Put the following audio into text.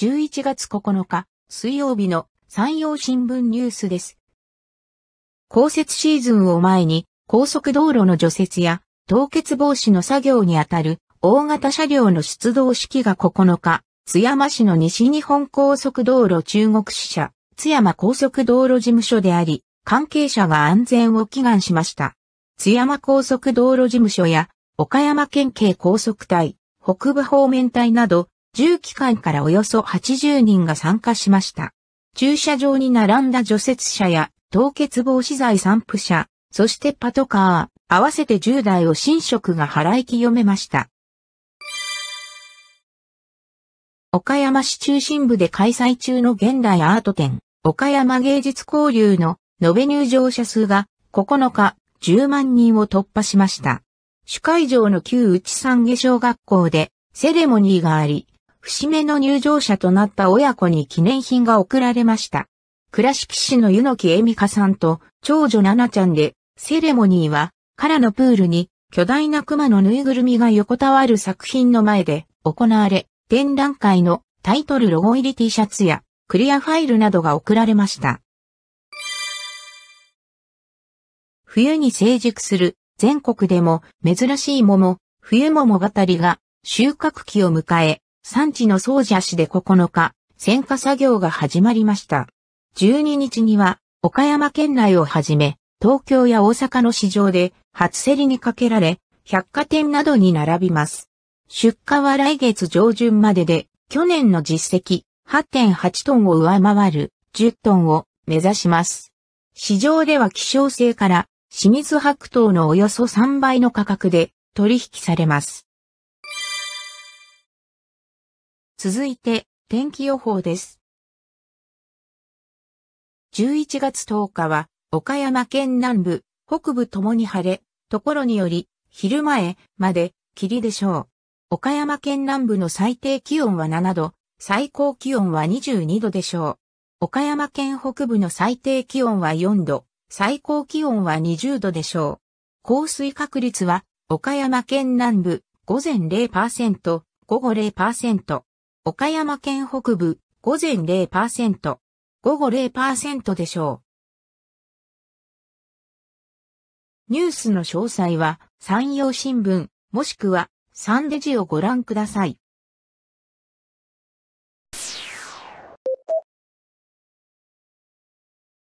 11月9日、水曜日の山陽新聞ニュースです。降雪シーズンを前に、高速道路の除雪や凍結防止の作業にあたる大型車両の出動式が9日、津山市の西日本高速道路中国支社、津山高速道路事務所であり、関係者が安全を祈願しました。津山高速道路事務所や岡山県警高速隊、北部方面隊など重機関からおよそ80人が参加しました。駐車場に並んだ除雪車や凍結防止剤散布車、そしてパトカー、合わせて10台を新職が払い清めました。岡山市中心部で開催中の現代アート展、岡山芸術交流の延べ入場者数が9日10万人を突破しました。主会場の旧内山下小学校でセレモニーがあり、節目の入場者となった親子に記念品が贈られました。倉敷市の湯の木恵美香さんと長女奈々ちゃんで、セレモニーは、空のプールに巨大な熊のぬいぐるみが横たわる作品の前で行われ、展覧会のタイトルロゴ入り T シャツやクリアファイルなどが贈られました。冬に成熟する全国でも珍しい桃、冬桃語りが収穫期を迎え、産地の総社市で9日、選果作業が始まりました。12日には、岡山県内をはじめ、東京や大阪の市場で初競りにかけられ、百貨店などに並びます。出荷は来月上旬までで、去年の実績8.8トンを上回る10トンを目指します。市場では希少性から清水白桃のおよそ3倍の価格で取引されます。続いて、天気予報です。11月10日は、岡山県南部、北部ともに晴れ、ところにより、昼前まで霧でしょう。岡山県南部の最低気温は7度、最高気温は22度でしょう。岡山県北部の最低気温は4度、最高気温は20度でしょう。降水確率は、岡山県南部、午前0%、午後0%。岡山県北部、午前0%、午後0%でしょう。ニュースの詳細は、山陽新聞、もしくは、サンデジをご覧ください。